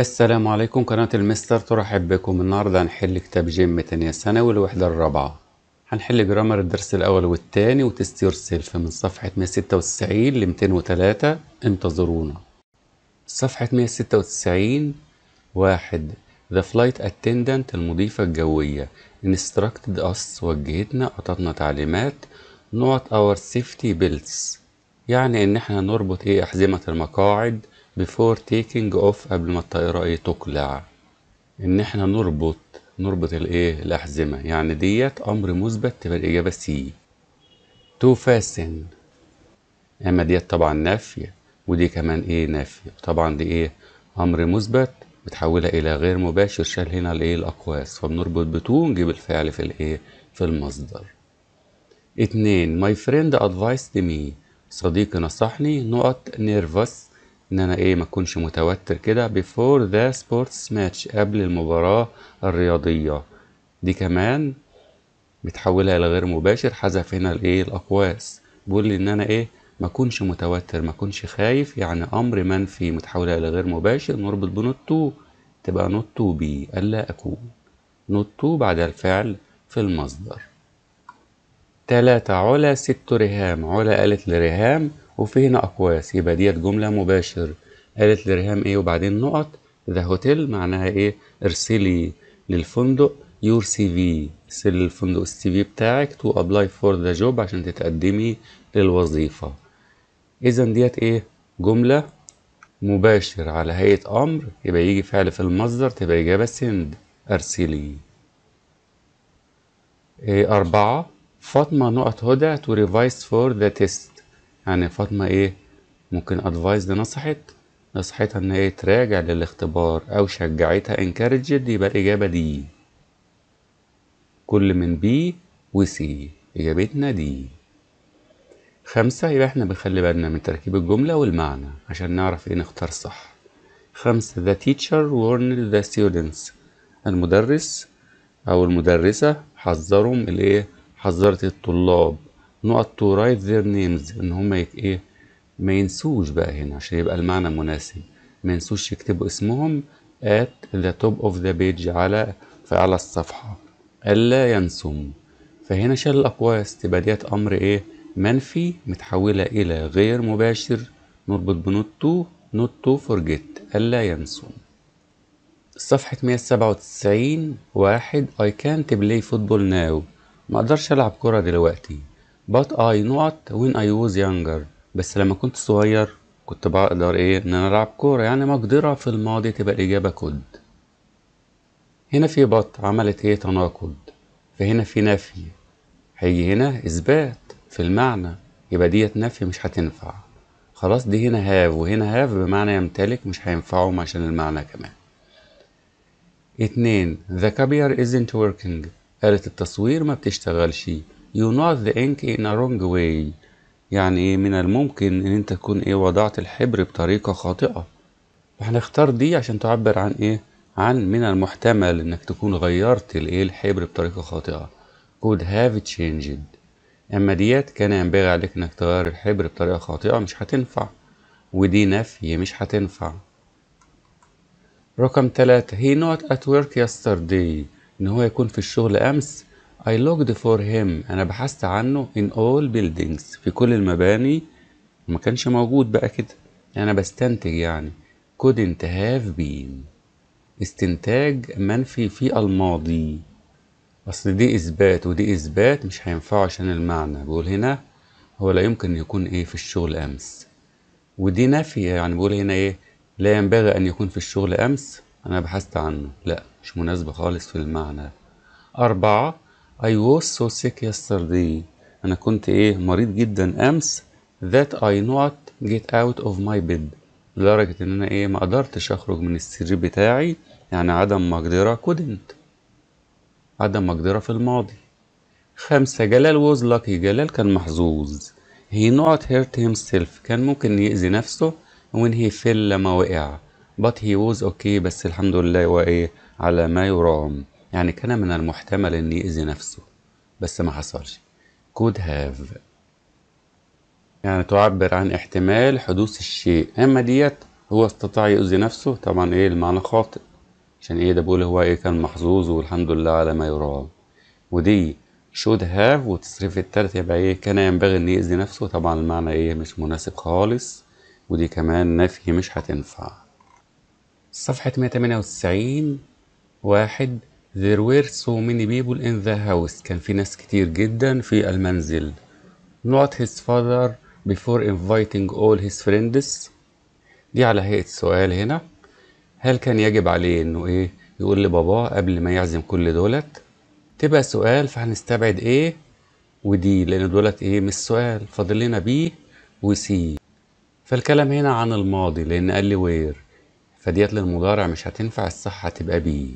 السلام عليكم قناة المستر ترحب بكم النهاردة هنحل كتاب جيم تانية ثانوي الوحدة الرابعة هنحل جرامر الدرس الأول والتاني وتست يور سيلف من صفحة 196 ل 203 انتظرونا صفحة 196 واحد The flight attendant المضيفة الجوية instructed us وجهتنا أعطتنا تعليمات not our safety belts يعني إن إحنا نربط إيه أحزمة المقاعد before taking off قبل ما الطائرة ايه تقلع ان احنا نربط نربط الايه الاحزمة يعني ديت امر مثبت تبقى الاجابة سي to fasten اما ديت طبعا نافية ودي كمان ايه نافية طبعا دي ايه امر مثبت بتحولها الى غير مباشر شال هنا الايه الاقواس فبنربط بتو نجيب الفعل في الايه في المصدر اتنين my friend advised me صديقي نصحني نقط nervous ان انا ايه ما اكونش متوتر كده before the sports match قبل المباراة الرياضية دي كمان بتحولها الى غير مباشر حذف هنا الايه الاقواس بيقول لي ان انا ايه ما اكونش متوتر ما اكونش خايف يعني امر منفي متحولها الى غير مباشر نربط بنوت تو تبقى نوت تو بي الا اكون نوت تو بعد الفعل في المصدر تلاتة علا ست رهام علا قالت لرهام وفي هنا أقواس يبقى ديت جملة مباشر قالت لريهام إيه وبعدين نقط ذا هوتيل معناها إيه ارسلي للفندق يور سي في ارسلي للفندق السي في بتاعك تو أبلاي فور ذا جوب عشان تتقدمي للوظيفة إذا ديت إيه جملة مباشر على هيئة أمر يبقى يجي فعل في المصدر تبقى إجابة سند أرسلي إيه أربعة فاطمة نقط هدى تو ريفايس فور ذا تيست يعني فاطمة ايه ممكن ادفايس دي نصحت نصحتها ان هي إيه، تراجع للاختبار او شجعتها انكارجد يبقى الاجابة دي كل من بي وسي اجابتنا دي خمسة يبقى احنا بنخلي بالنا من تركيب الجملة والمعنى عشان نعرف ايه نختار صح خمسة the teacher warned the students المدرس أو المدرسة حذرهم الإيه حذرت الطلاب نقط تو رايت ذير نيمز ان هم ايه ما ينسوش بقى هنا عشان يبقى المعنى مناسب ما ينسوش يكتبوا اسمهم at the top of the page على في على الصفحة ألا ينسم فهنا شال الأقواس تبقى ديت أمر إيه منفي متحولة إلى غير مباشر نربط بنوت تو نوت تو فورجيت ألا ينسم صفحة 197 واحد I can't play football now مقدرش ألعب كرة دلوقتي but I not when I was younger بس لما كنت صغير كنت بقدر ايه ان انا العب كوره يعني مقدره في الماضي تبقى الاجابه كود هنا في بط عملت ايه تناقض فهنا في نفي هيجي هنا اثبات في المعنى يبقى ديت نفي مش هتنفع خلاص دي هنا هاف وهنا هاف بمعنى يمتلك مش هينفعهم عشان المعنى كمان اتنين the copier isn't working آلة التصوير ما بتشتغلش you knot the ink in a wrong way يعني من الممكن ان انت تكون ايه وضعت الحبر بطريقة خاطئة هنختار دي عشان تعبر عن ايه عن من المحتمل انك تكون غيرت الايه الحبر بطريقة خاطئة could have changed اما ديت كان ينبغي عليك انك تغير الحبر بطريقة خاطئة مش هتنفع ودي نفي مش هتنفع رقم تلاتة he not at work yesterday ان هو يكون في الشغل امس I looked for him أنا بحثت عنه in all buildings في كل المباني ما كانش موجود بقى كده يعني أنا بستنتج يعني couldn't have been استنتاج منفي في الماضي أصل دي إثبات ودي إثبات مش هينفعوا عشان المعنى بيقول هنا هو لا يمكن يكون إيه في الشغل أمس ودي نفي يعني بيقول هنا إيه لا ينبغي أن يكون في الشغل أمس أنا بحثت عنه لا مش مناسبة خالص في المعنى أربعة I was so sick yesterday أنا كنت إيه مريض جدا أمس that I not get out of my bed لدرجة إن أنا إيه ما قدرتش أخرج من السرير بتاعي يعني عدم مقدرة couldn't عدم مقدرة في الماضي خمسة جلال was lucky جلال كان محظوظ he not hurt himself كان ممكن يأذي نفسه when he fell لما وقع but he was okay بس الحمد لله وإيه على ما يرام يعني كان من المحتمل أن يأذي نفسه بس ما حصلش could have يعني تعبر عن احتمال حدوث الشيء أما ديت هو استطاع يؤذي نفسه طبعا إيه المعنى خاطئ عشان إيه ده بقول هو إيه كان محظوظ والحمد لله على ما يرام ودي should have والتصريف الثالث يبقى إيه كان ينبغي إن يأذي نفسه طبعا المعنى إيه مش مناسب خالص ودي كمان نفي مش هتنفع صفحة 198 واحد There were so many people in the house. كان في ناس كتير جدا في المنزل. Not his father before inviting all his friends. دي على هيئة سؤال هنا. هل كان يجب عليه إنه إيه؟ يقول لباباه قبل ما يعزم كل دولت؟ تبقى سؤال فهنستبعد إيه ودي لأن دولت إيه مش سؤال. فاضل لنا بي وسي. فالكلام هنا عن الماضي لأن قال لي وير. فديت للمضارع مش هتنفع الصح هتبقى بي.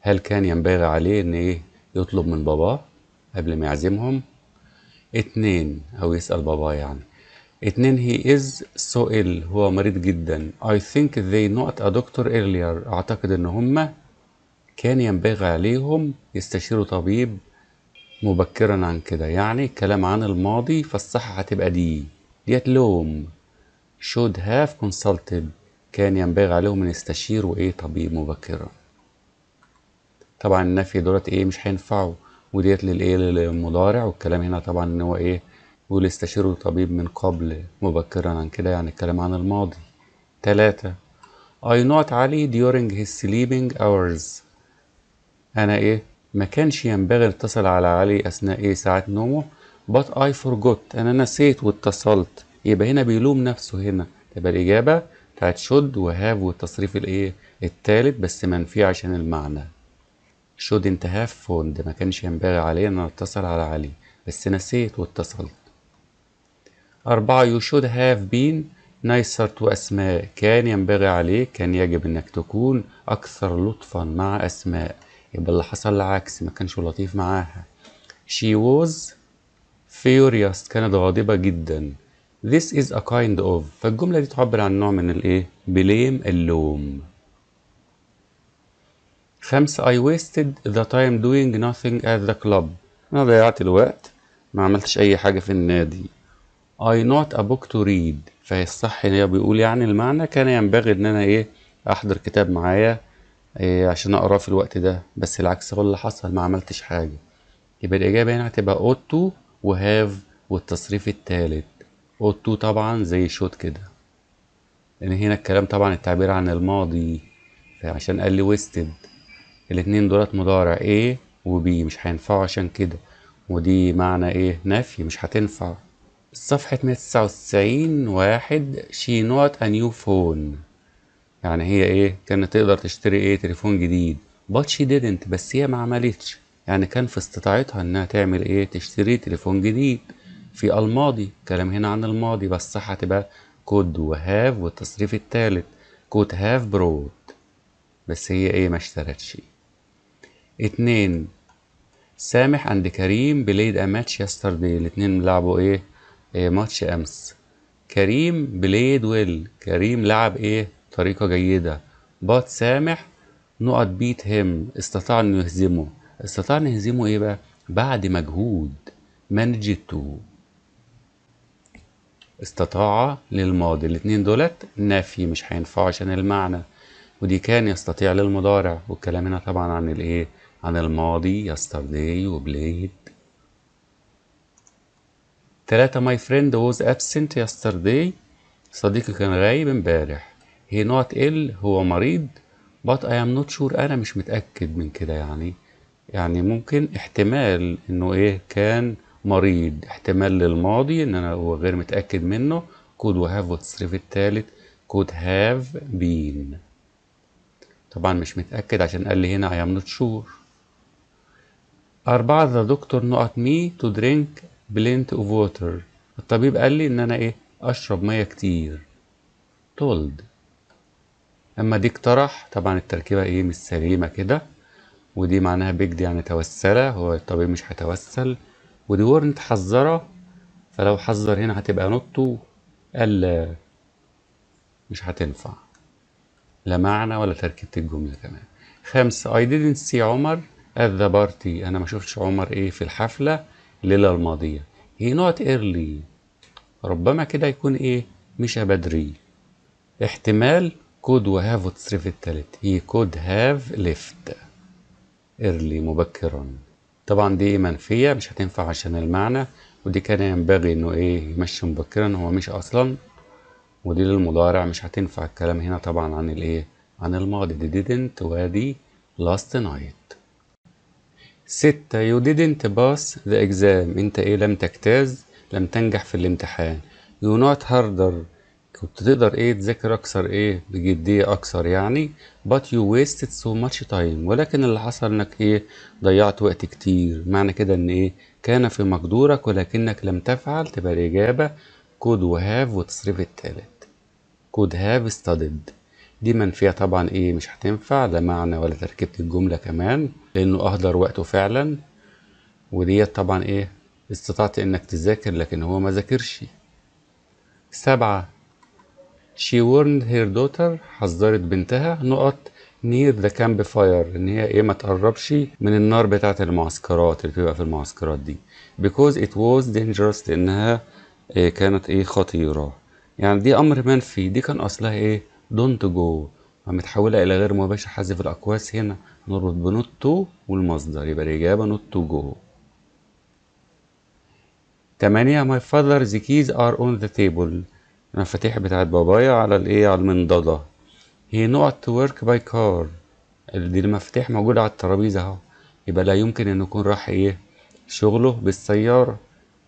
هل كان ينبغي عليه ان ايه يطلب من باباه قبل ما يعزمهم اتنين او يسأل باباه يعني اتنين he is so ill هو مريض جدا I think they not a doctor earlier اعتقد ان هما كان ينبغي عليهم يستشيروا طبيب مبكرا عن كده يعني كلام عن الماضي فالصحة هتبقى دي ديت لوم should have consulted كان ينبغي عليهم ان يستشيروا ايه طبيب مبكرا طبعا النفي دولت ايه مش هينفعوا وديت للايه للمضارع والكلام هنا طبعا ان هو ايه استشيروا طبيب من قبل مبكرا عن كده يعني الكلام عن الماضي تلاتة I not علي during his sleeping hours أنا إيه ما كانش ينبغي اتصل على علي أثناء إيه ساعات نومه but I forgot أنا نسيت واتصلت يبقى هنا بيلوم نفسه هنا تبقى الإجابة بتاعت should وهاف والتصريف الإيه التالت بس منفي عشان المعنى شود انت هاف فوند ما كانش ينبغي علي ان اتصل على علي بس نسيت واتصلت أربعة يو شود هاف بين نايسر تو أسماء كان ينبغي عليك كان يجب إنك تكون أكثر لطفا مع أسماء يبقى اللي حصل العكس ما كانش لطيف معاها she was furious كانت غاضبة جدا this is a kind of فالجملة دي تعبر عن نوع من الإيه بليم اللوم خمسة I wasted the time doing nothing at the club أنا ضيعت الوقت ما عملتش أي حاجة في النادي I not a book to read فهي الصح هي بيقول يعني المعنى كان ينبغي إن أنا إيه أحضر كتاب معايا إيه عشان أقراه في الوقت ده بس العكس هو اللي حصل ما عملتش حاجة يبقى الإجابة هنا هتبقى ought to وهاف والتصريف التالت ought to طبعا زي should كده لأن هنا الكلام طبعا التعبير عن الماضي فعشان قال لي wasted الاتنين دولت مضارع ايه وبي مش هينفعوا عشان كده ودي معنى ايه نفي مش هتنفع صفحة 199 واحد شي نوت انيو فون يعني هي ايه كانت تقدر تشتري ايه تليفون جديد but she didn't بس هي ما عملتش يعني كان في استطاعتها انها تعمل ايه تشتري تليفون جديد في الماضي كلام هنا عن الماضي بس هتبقى كود وهاف والتصريف التالت كود هاف بروت بس هي ايه ما اشترتش اتنين سامح اند كريم بلايد ا ماتش يسترداي الاتنين لعبوا إيه؟, ايه, ماتش امس كريم بلايد ويل كريم لعب ايه طريقة جيدة بات سامح نقط بيت هيم استطاع انه يهزمه استطاع انه يهزمه ايه بقى بعد مجهود تو استطاع للماضي الاتنين دولت نفي مش هينفعوا عشان المعنى ودي كان يستطيع للمضارع والكلام هنا طبعا عن الايه عن الماضي yesterday وبلاد تلاتة my friend was absent yesterday صديقي كان غايب امبارح he not ill هو مريض but I am not sure أنا مش متأكد من كده يعني يعني ممكن احتمال إنه إيه كان مريض احتمال للماضي إن أنا هو غير متأكد منه could وهاف والتصريف التالت could have been طبعا مش متأكد عشان قال لي هنا I am not sure أربعة ذا دكتور نقط مي تو درينك بلينت اوف ووتر الطبيب قال لي إن أنا إيه أشرب مية كتير تولد أما دي اقترح طبعا التركيبة إيه مش سليمة كده ودي معناها بيجد يعني توسلة هو الطبيب مش هيتوسل ودي ورنت حذرة فلو حذر هنا هتبقى نطو قال مش هتنفع لا معنى ولا تركيبة الجملة كمان خمسة I didn't see عمر ات ذا بارتي انا ما شفتش عمر ايه في الحفله الليله الماضيه هي نوت ايرلي ربما كده يكون ايه مش بدري احتمال كود وهاف وتصريف التالت هي كود هاف ليفت ايرلي مبكرا طبعا دي منفية مش هتنفع عشان المعنى ودي كان ينبغي انه ايه يمشي مبكرا هو مش اصلا ودي للمضارع مش هتنفع الكلام هنا طبعا عن الايه عن الماضي دي didn't ودي last night ستة you didn't pass the exam انت ايه لم تجتاز لم تنجح في الامتحان you not harder كنت تقدر ايه تذاكر اكثر ايه بجدية اكثر يعني but you wasted so much time ولكن اللي حصل انك ايه ضيعت وقت كتير معنى كده ان ايه كان في مقدورك ولكنك لم تفعل تبقى الاجابة could وهاف وتصريف التالت could have studied دي منفية طبعا ايه مش هتنفع لا معنى ولا تركيبة الجملة كمان لانه اهدر وقته فعلا وديت طبعا ايه استطعت انك تذاكر لكن هو ما ذاكرش سبعة she warned her daughter حذرت بنتها نقط near the campfire ان هي ايه ما تقربش من النار بتاعة المعسكرات اللي بتبقى في المعسكرات دي because it was dangerous لانها إيه كانت ايه خطيرة يعني دي امر منفي دي كان اصلها ايه دونت جو متحولة إلى غير مباشر حذف الأقواس هنا نربط بنوت تو والمصدر يبقى الإجابة نوت تو جو تمانية my father's keys are on the table المفاتيح بتاعت بابايا على الإيه على المنضدة هي not to work by car دي المفاتيح موجودة على الترابيزة أهو يبقى لا يمكن إنه يكون راح إيه شغله بالسيارة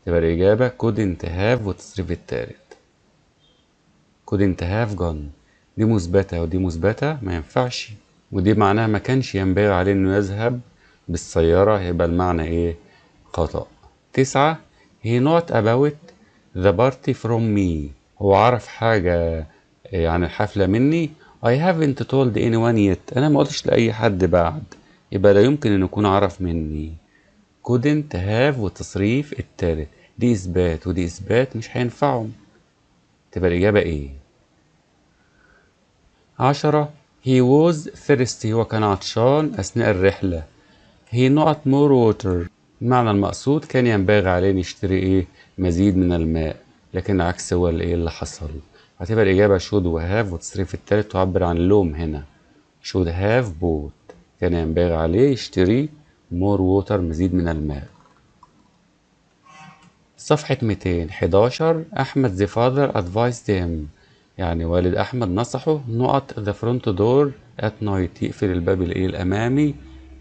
تبقى الإجابة couldn't have وتصريف التالت couldn't have gone دي مثبتة ودي مثبتة ما ينفعش ودي معناها ما كانش ينبغي عليه انه يذهب بالسيارة يبقى المعنى ايه خطأ تسعة هي نوت اباوت ذا بارتي فروم مي هو عرف حاجة آه، عن الحفلة مني I haven't told anyone yet أنا ما قلتش لأي حد بعد يبقى لا يمكن أن يكون عرف مني couldn't have والتصريف التالت دي إثبات ودي إثبات مش هينفعهم تبقى الإجابة إيه؟ عشرة He was thirsty كان عطشان أثناء الرحلة He not more water المعنى المقصود كان ينبغي عليه نشتري إيه مزيد من الماء لكن عكس هو الإيه اللي حصل هتبقى الإجابة شود وهاف والتصريف التالت تعبر عن اللوم هنا should have bought كان ينبغي عليه يشتري more water مزيد من الماء صفحة 211 أحمد the father advised him يعني والد أحمد نصحه نقط ذا فرونت دور ات نايت يقفل الباب الإيه الأمامي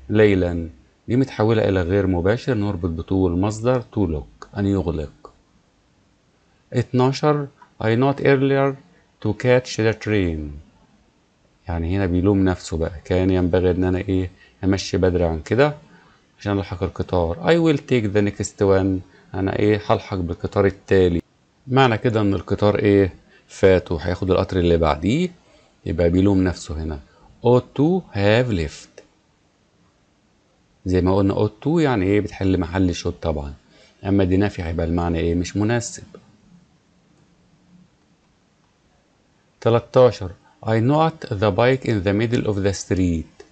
ليلا دي متحولة إلى غير مباشر نربط بطول مصدر تو لوك أن يغلق 12 I not earlier to catch the train يعني هنا بيلوم نفسه بقى كان ينبغي ان انا ايه امشي بدري عن كده عشان الحق القطار I will take the next one انا ايه هلحق بالقطار التالي معنى كده ان القطار ايه فات وهياخد القطر اللي بعديه يبقى بيلوم نفسه هنا ought to have left زي ما قلنا ought to يعني ايه بتحل محل شوت طبعا اما دي نافي هيبقى المعنى ايه مش مناسب 13 I knocked the bike in the middle of the street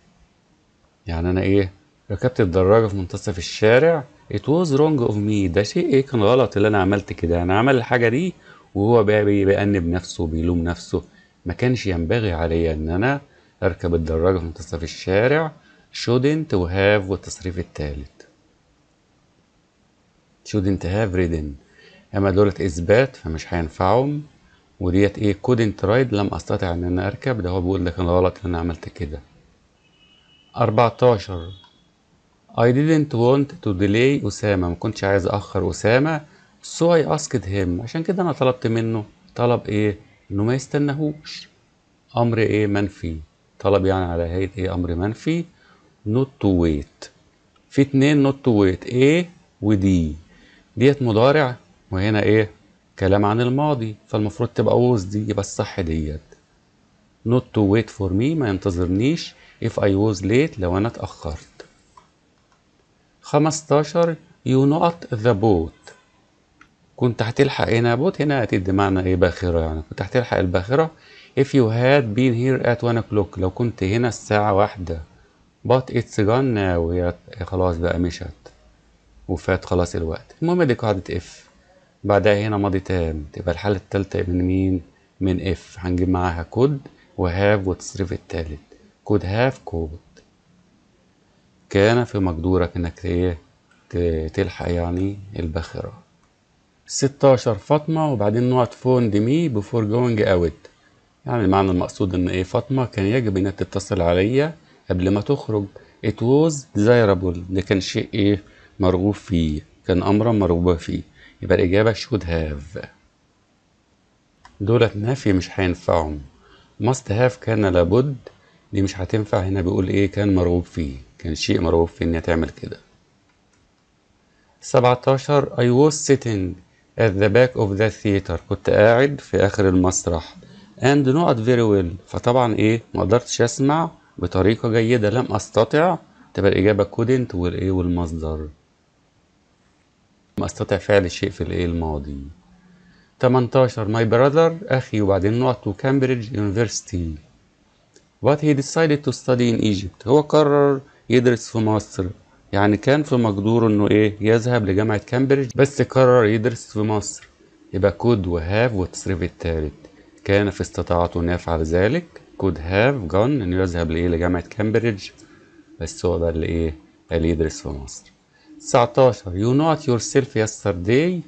يعني أنا إيه ركبت الدراجة في منتصف الشارع It was wrong of me ده شيء إيه كان غلط اللي أنا عملت كده أنا عمل الحاجة دي وهو بقى بيأنب نفسه بيلوم نفسه ما كانش ينبغي عليا ان انا اركب الدراجة في منتصف الشارع shouldn't وهاف والتصريف الثالث shouldn't have ridden اما دولت اثبات فمش هينفعهم وديت ايه couldn't ride لم استطع ان انا اركب ده هو بيقول ده كان غلط ان انا عملت كده 14 I didn't want to delay أسامة ما كنتش عايز أخر أسامة So I asked him عشان كده أنا طلبت منه طلب إيه؟ إنه ما يستناهوش أمر إيه منفي طلب يعني على هيئة إيه أمر منفي not to wait في اتنين not to wait A و D ديت مضارع وهنا إيه؟ كلام عن الماضي فالمفروض تبقى was دي يبقى الصح ديت not to wait for me ما ينتظرنيش if I was late لو أنا اتأخرت 15 you not the boat كنت هتلحق هنا بوت هنا هتدي معنى ايه باخرة يعني كنت هتلحق الباخرة if you had been here at one o'clock لو كنت هنا الساعة واحدة but it's gone now هي خلاص بقى مشت وفات خلاص الوقت المهم دي قاعدة if بعدها هنا ماضي تام تبقى الحالة التالتة من مين من if هنجيب معاها كود وهاف وتصريف التالت كود هاف كود كان في مقدورك انك إيه؟ تلحق يعني الباخرة 16 فاطمة وبعدين نقط فون دمي بفور جوينج اوت يعني المعنى المقصود ان ايه فاطمة كان يجب انها تتصل عليا قبل ما تخرج ات ووز ديزايرابل ده كان شيء ايه مرغوب فيه كان امرا مرغوبة فيه يبقى الاجابة شود هاف دولت نفي مش هينفعهم ماست هاف كان لابد دي مش هتنفع هنا بيقول ايه كان مرغوب فيه كان شيء مرغوب فيه انها تعمل كده 17 I was sitting at the back of the theater كنت قاعد في آخر المسرح and not very well فطبعا إيه ما قدرتش أسمع بطريقة جيدة لم أستطع تبقى الإجابة couldn't والإيه والمصدر ما أستطع فعل الشيء في الإيه الماضي 18 my brother أخي وبعدين not to كامبريدج University but he decided to study in Egypt هو قرر يدرس في مصر يعني كان في مقدوره انه ايه يذهب لجامعة كامبريدج بس قرر يدرس في مصر يبقى كود وهاف والتصريف التالت كان في استطاعته ان يفعل ذلك كود هاف جون انه يذهب لايه لجامعة كامبريدج بس هو ده اللي ايه اللي يدرس في مصر 19 you not yourself yesterday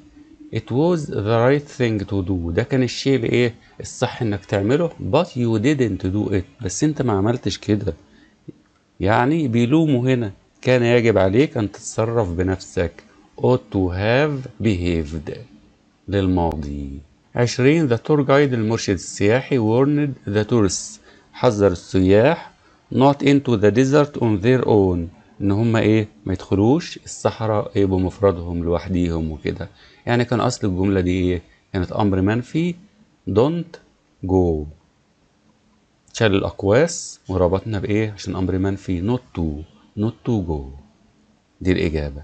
it was the right thing to do ده كان الشيء اللي ايه الصح انك تعمله but you didn't do it بس انت ما عملتش كده يعني بيلوموا هنا كان يجب عليك أن تتصرف بنفسك ought to have behaved للماضي 20 The tour guide المرشد السياحي warned the tourists حذر السياح not into the desert on their own ان هم ايه ما يدخلوش الصحراء ايه بمفردهم لوحديهم وكده يعني كان اصل الجملة دي ايه كانت امر منفي don't go شال الاقواس وربطنا بايه عشان امر منفي not to not to go دي الإجابة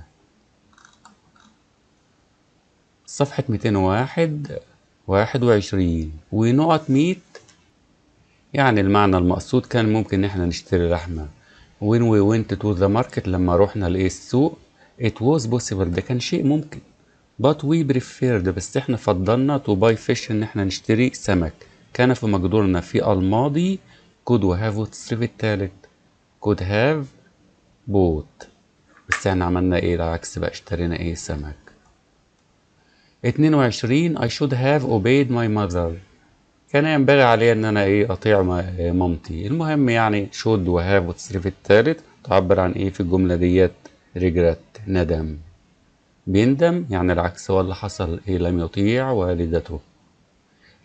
صفحة 201 21 ونقط 100 يعني المعنى المقصود كان ممكن احنا نشتري لحمة when we went to the market لما رحنا لإيه السوق it was possible ده كان شيء ممكن but we preferred بس احنا فضلنا to buy fish ان احنا نشتري سمك كان في مقدورنا في الماضي could we have والتصريف التالت could have بوت بس احنا عملنا ايه العكس بقى اشترينا ايه سمك 22 I should have obeyed my mother كان ينبغي علي ان انا ايه اطيع مامتي المهم يعني should have والتصريف الثالث تعبر عن ايه في الجملة ديت regret ندم بيندم يعني العكس هو اللي حصل ايه لم يطيع والدته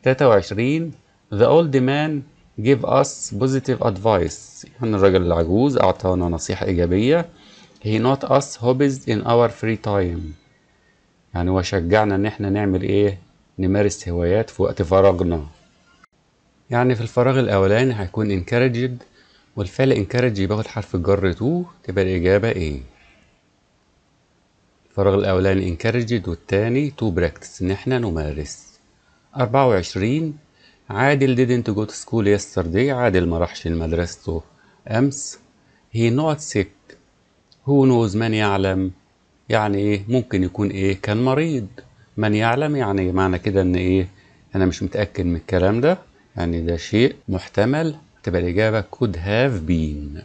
23 The old man give us positive advice يعني الرجل العجوز أعطانا نصيحة إيجابية he not us hobbies in our free time يعني هو شجعنا إن إحنا نعمل إيه نمارس هوايات في وقت فراغنا يعني في الفراغ الأولاني هيكون encouraged والفعل encourage يبقى حرف الجر تو تبقى الإجابة إيه الفراغ الأولاني encouraged والتاني to practice إن إحنا نمارس أربعة وعشرين عادل didn't go to school yesterday عادل ما راحش لمدرسته أمس he not sick who knows من يعلم يعني إيه ممكن يكون إيه كان مريض من يعلم يعني معنى كده إن إيه أنا مش متأكد من الكلام ده يعني ده شيء محتمل تبقى الإجابة could have been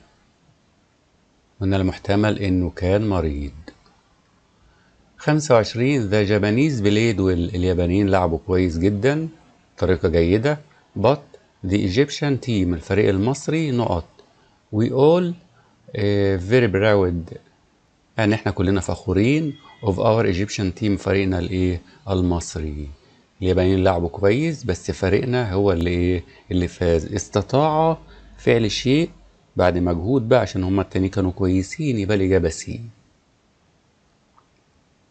من المحتمل إنه كان مريض 25 The Japanese played well اليابانيين لعبوا كويس جدا طريقة جيدة but the Egyptian team الفريق المصري نقط we all uh, very proud ان يعني احنا كلنا فخورين of our Egyptian team فريقنا الايه المصري اليابانيين لعبوا كويس بس فريقنا هو اللي ايه اللي فاز استطاع فعل شيء بعد مجهود بقى عشان هما التانيين كانوا كويسين يبقى الإجابة سي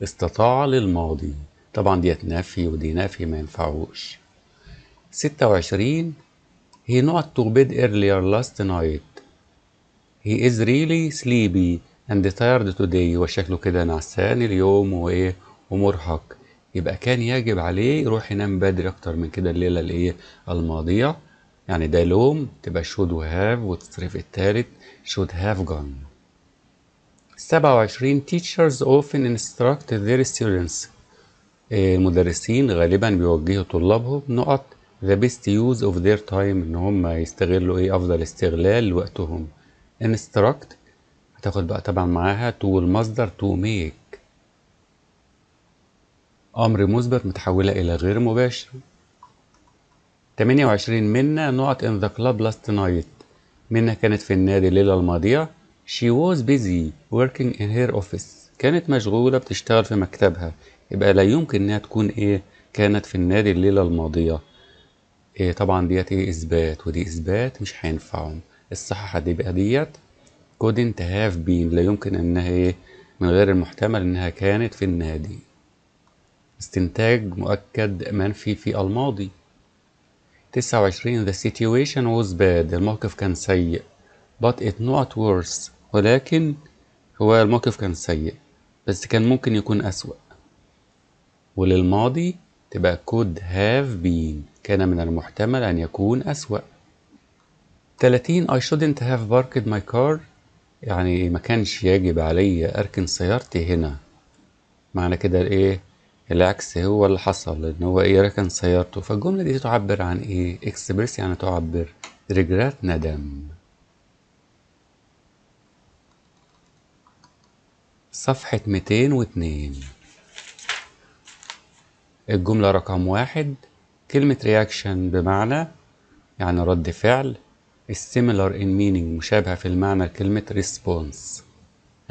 استطاع للماضي طبعا ديت نفي ودي نفي ما ينفعوش ستة وعشرين He not to bed earlier last night. He is really sleepy and tired today. وشكله كده نعسان اليوم وإيه ومرهق. يبقى كان يجب عليه يروح ينام بدري أكتر من كده الليلة الإيه الماضية. يعني ده لوم تبقى should وهاف وتصرف التالت should have gone. 27 teachers often instruct their students. إيه المدرسين غالبا بيوجهوا طلابهم نقط ذا بيست يوز اوف ذير تايم ان هم يستغلوا ايه افضل استغلال وقتهم instruct هتاخد بقى طبعا معاها تو المصدر تو ميك امر مثبت متحوله الى غير مباشر 28 منا نقط ان ذا كلاب لاست نايت منا كانت في النادي الليله الماضيه she was busy working in her office كانت مشغوله بتشتغل في مكتبها يبقى لا يمكن انها تكون ايه كانت في النادي الليله الماضيه إيه طبعا ديت ايه اثبات ودي اثبات مش هينفعهم الصحة هتبقى ديت couldn't have been لا يمكن انها ايه من غير المحتمل انها كانت في النادي استنتاج مؤكد منفي في الماضي 29 the situation was bad الموقف كان سيء but it not worse ولكن هو الموقف كان سيء بس كان ممكن يكون أسوأ وللماضي تبقى could have been كان من المحتمل أن يكون أسوأ 30 I shouldn't have parked my car يعني ما كانش يجب علي أركن سيارتي هنا معنى كده الإيه العكس هو اللي حصل إن هو إيه ركن سيارته فالجملة دي تعبر عن إيه إكسبرس يعني تعبر رجرات ندم صفحة 202 الجملة رقم واحد كلمة reaction بمعنى يعني رد فعل similar in meaning مشابهة في المعنى لكلمة response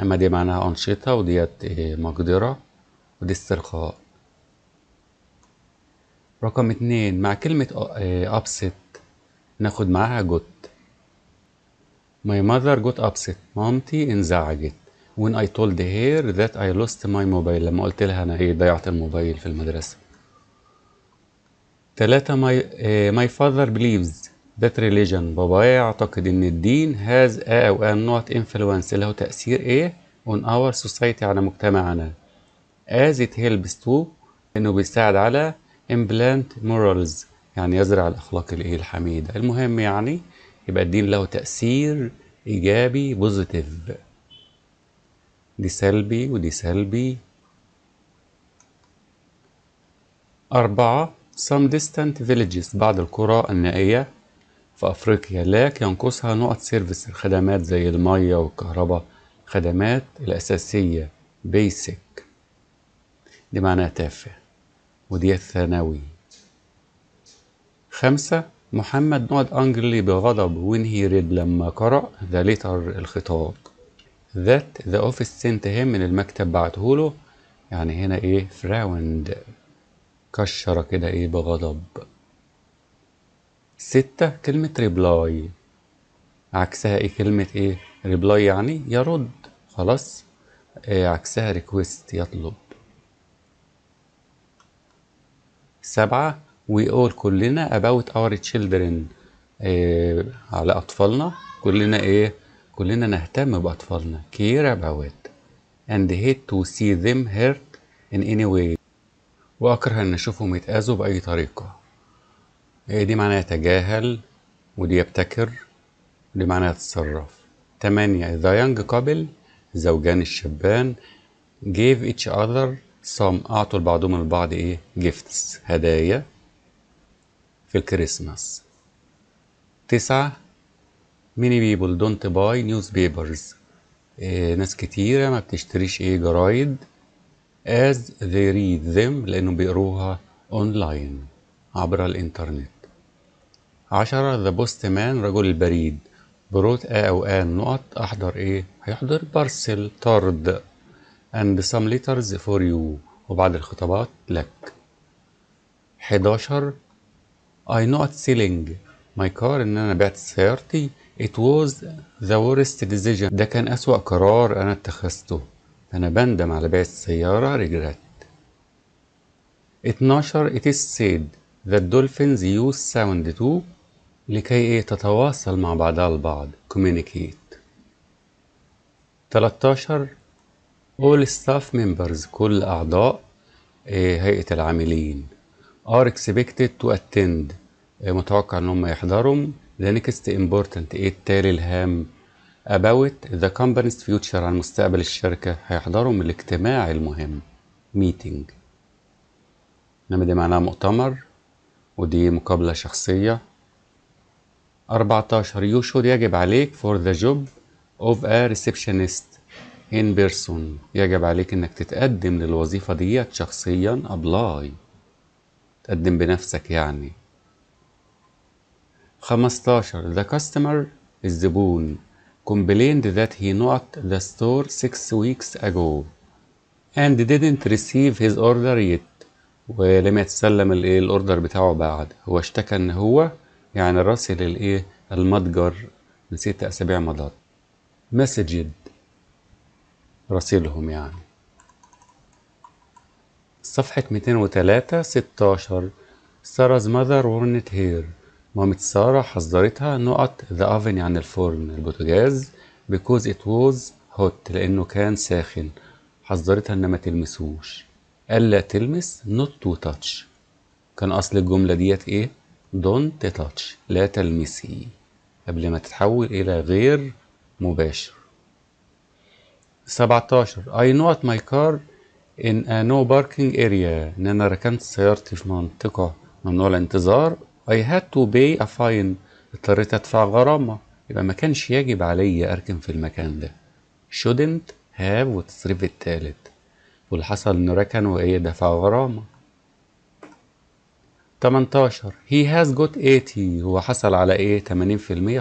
أما دي معناها أنشطة وديت إيه، مقدرة ودي استرخاء رقم اتنين مع كلمة إيه، upset ناخد معاها جوت My mother got upset مامتي انزعجت When I told her that I lost my mobile لما قلت لها أنا إيه ضيعت الموبايل في المدرسة ثلاثة ماي ماي فاذر بليفز ذات religion بابايا يعتقد ان الدين هاز او ان نوت انفلونس له تأثير ايه on our society على مجتمعنا از ات هيلبس تو انه بيساعد على امبلانت مورالز يعني يزرع الاخلاق الايه الحميدة المهم يعني يبقى الدين له تأثير ايجابي بوزيتيف دي سلبي ودي سلبي أربعة Some distant villages بعض القرى النائية في أفريقيا لكن ينقصها نقط سيرفيس الخدمات زي المية والكهرباء الخدمات الأساسية basic دي معناها تافه ودي الثانوي خمسة محمد نقد أنجلي بغضب when he read لما قرأ the letter الخطاب that the office sent him من المكتب بعته له يعني هنا ايه فراوند كشر كده ايه بغضب ستة كلمة ريبلاي عكسها ايه كلمة ايه ريبلاي يعني يرد خلاص إيه عكسها ريكويست يطلب سبعة we all كلنا about our children إيه على أطفالنا كلنا إيه كلنا نهتم بأطفالنا care about and hate to see them hurt in any way وأكره إن أشوفهم يتأذوا بأي طريقة هي إيه، دي معناها يتجاهل ودي يبتكر ودي معناها يتصرف تمانية The young couple زوجان الشبان جيف each other سام أعطوا لبعضهم البعض إيه gifts هدايا في الكريسماس تسعة many people don't buy newspapers إيه ناس كتيرة ما بتشتريش إيه جرايد as they read them لأنهم بيقروها أونلاين عبر الإنترنت عشرة The Postman رجل البريد بروت أو آن نقط أحضر إيه؟ هيحضر بارسل طرد and some letters for you وبعد الخطابات لك 11 I not selling my car إن أنا بعت سيارتي it was the worst decision ده كان أسوأ قرار أنا اتخذته أنا بندم على بيع السيارة ريجريت 12 It is said that dolphins use sound too لكي إيه تتواصل مع بعضها البعض communicate 13 All staff members كل أعضاء آه، هيئة العاملين are expected to attend آه، متوقع إن هم يحضروا the next important إيه التالي الهام about the company's future عن مستقبل الشركة هيحضروا من الاجتماع المهم meeting إنما دي معناها مؤتمر ودي مقابلة شخصية 14 you should يجب عليك for the job of a receptionist in person يجب عليك انك تتقدم للوظيفة ديت شخصيا apply تقدم بنفسك يعني 15 the customer الزبون complained that he not the store six weeks ago and didn't receive his order yet ولم يتسلم الايه الاوردر بتاعه بعد هو اشتكى ان هو يعني راسل الايه المتجر من ست اسابيع مضت مسجد راسلهم يعني صفحة 203 16 Sarah's mother warned here مامة سارة حذرتها نقط ذا أفن يعني الفرن البوتاجاز because it was hot لأنه كان ساخن حذرتها إن ما تلمسوش ألا تلمس not to touch كان أصل الجملة ديت إيه؟ don't touch لا تلمسي قبل ما تتحول إلى غير مباشر 17 I not my car in a no parking area إن أنا ركنت سيارتي في منطقة ممنوع الانتظار I had to pay a fine اضطريت أدفع غرامة يبقى ما كانش يجب عليا أركن في المكان ده shouldn't have والتصريف التالت واللي حصل إنه ركن وإيه دفع غرامة 18 he has got 80 هو حصل على إيه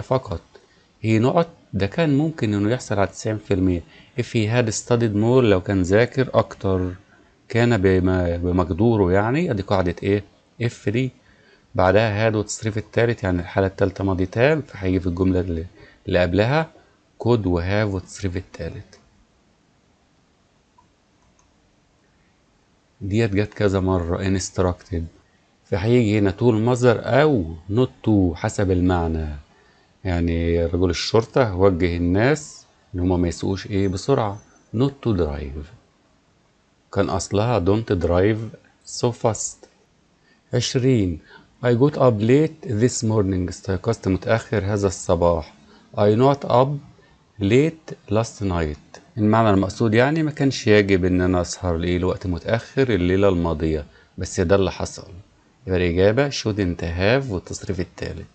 80% فقط هي نقط ده كان ممكن إنه يحصل على 90% if he had studied more لو كان ذاكر أكتر كان بما بمقدوره يعني ادي قاعدة ايه اف دي بعدها هاد والتصريف التالت يعني الحالة التالتة ماضي تام فهيجي في الجملة اللي, اللي قبلها كود وهاف والتصريف التالت ديت جت كذا مرة انستراكتد فهيجي هنا تو المصدر أو نوت تو حسب المعنى يعني رجل الشرطة وجه الناس إن هما ما يسوقوش إيه بسرعة نوت تو درايف كان أصلها دونت درايف سو فاست عشرين I got up late this morning استيقظت متأخر هذا الصباح I not up late last night المعنى المقصود يعني ما كانش يجب ان انا اسهر ليه لوقت متأخر الليلة الماضية بس ده اللي حصل يبقى الإجابة shouldn't have والتصريف التالت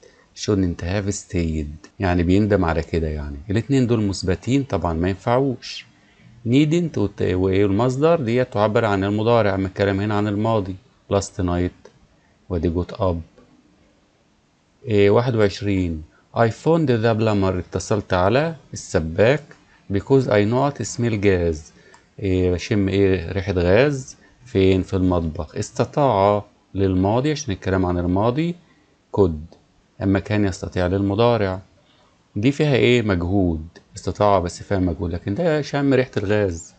shouldn't have stayed يعني بيندم على كده يعني الاتنين دول مثبتين طبعا ما ينفعوش needn't وايه المصدر دي تعبر عن المضارع الكلام هنا عن الماضي last night وادي جوت اب إيه، واحد وعشرين I phoned the plumber اتصلت على السباك because I not smell gas إيه بشم ايه ريحة غاز فين في المطبخ استطاع للماضي عشان الكلام عن الماضي كود اما كان يستطيع للمضارع دي فيها ايه مجهود استطاع بس فيها مجهود لكن ده شم ريحة الغاز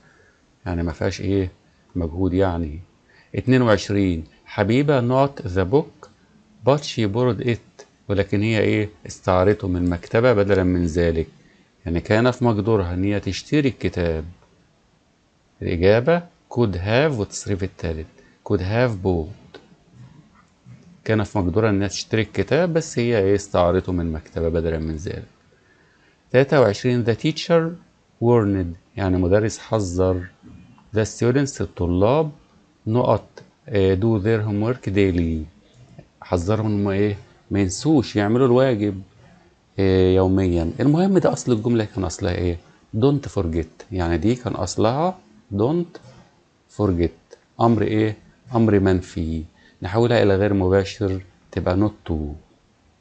يعني ما فيهاش ايه مجهود يعني اتنين وعشرين حبيبة نوت ذا بوك but she borrowed it ولكن هي ايه استعارته من المكتبة بدلا من ذلك يعني كان في مقدورها ان هي تشتري الكتاب الإجابة could have والتصريف التالت could have bought كان في مقدورها انها تشتري الكتاب بس هي ايه استعارته من المكتبة بدلا من ذلك 23 the teacher warned يعني مدرس حذر the students الطلاب نقط آه، do their homework daily حذرهم هم ايه ما ينسوش يعملوا الواجب آه، يوميا المهم ده اصل الجمله كان اصلها ايه don't forget يعني دي كان اصلها don't forget امر ايه امر منفي نحولها الى غير مباشر تبقى not to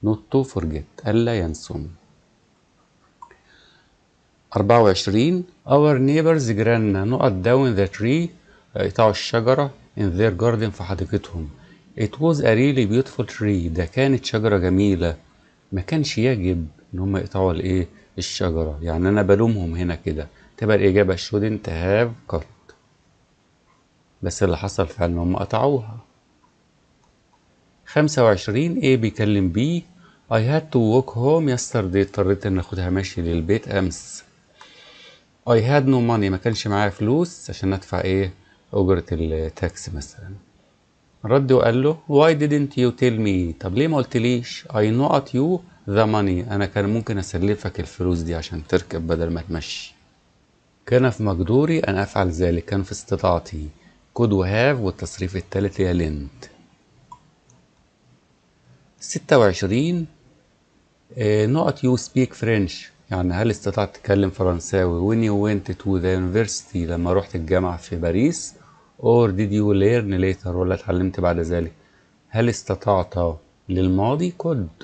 not to forget الا ينسون 24 our neighbor's grandma نقط down the tree قطعوا الشجره in their garden في حديقتهم it was a really beautiful tree ده كانت شجرة جميلة ما كانش يجب ان هم يقطعوا الايه الشجرة يعني انا بلومهم هنا كده تبقى الاجابة shouldn't have cut بس اللي حصل فعلا هم قطعوها وعشرين A بيكلم B I had to walk home yesterday اضطريت ان اخدها ماشي للبيت امس I had no money ما كانش معايا فلوس عشان ادفع ايه أجرة التاكس مثلا رد وقال له why didn't you tell me طب ليه ما قلتليش I not you the money أنا كان ممكن أسلفك الفلوس دي عشان تركب بدل ما تمشي كان في مقدوري أن أفعل ذلك كان في استطاعتي could have والتصريف الثالث هي lent 26 not يو سبيك فرنش يعني هل استطعت تتكلم فرنساوي when you went to the university لما رحت الجامعة في باريس or did you learn later ولا اتعلمت بعد ذلك هل استطعت للماضي could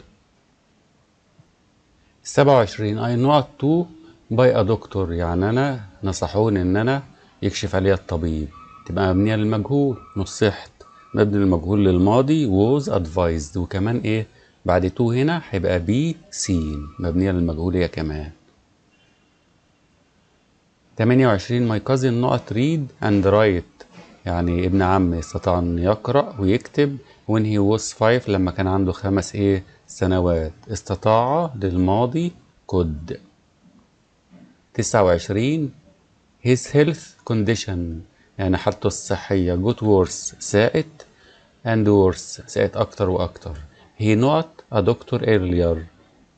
27 I not to by a doctor يعني أنا نصحوني إن أنا يكشف عليا الطبيب تبقى مبنية للمجهول نصحت مبني المجهول للماضي was advised وكمان إيه بعد تو هنا هيبقى بي سين مبنية للمجهول هي كمان 28 my cousin not read and write يعني ابن عم استطاع أن يقرأ ويكتب when he was five لما كان عنده خمس إيه سنوات استطاع للماضي could 29 his health condition يعني حالته الصحية got worse ساءت and worse ساءت أكتر وأكتر he not a doctor earlier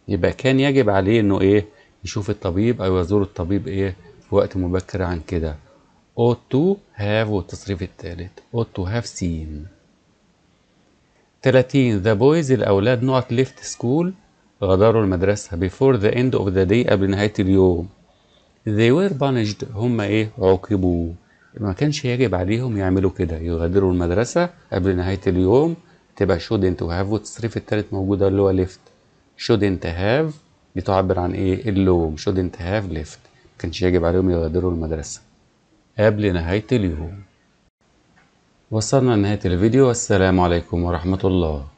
يبقى كان يجب عليه إنه إيه يشوف الطبيب أو يزور الطبيب إيه في وقت مبكر عن كده ought to have والتصريف الثالث ought to have seen 30 the boys الأولاد not left school غادروا المدرسة before the end of the day قبل نهاية اليوم they were punished هم ايه عوقبوا ما كانش يجب عليهم يعملوا كده يغادروا المدرسة قبل نهاية اليوم تبقى shouldn't have والتصريف التالت موجودة اللي هو left shouldn't have بتعبر عن ايه اللوم shouldn't have left ما كانش يجب عليهم يغادروا المدرسة قبل نهاية اليوم وصلنا لنهاية الفيديو والسلام عليكم ورحمة الله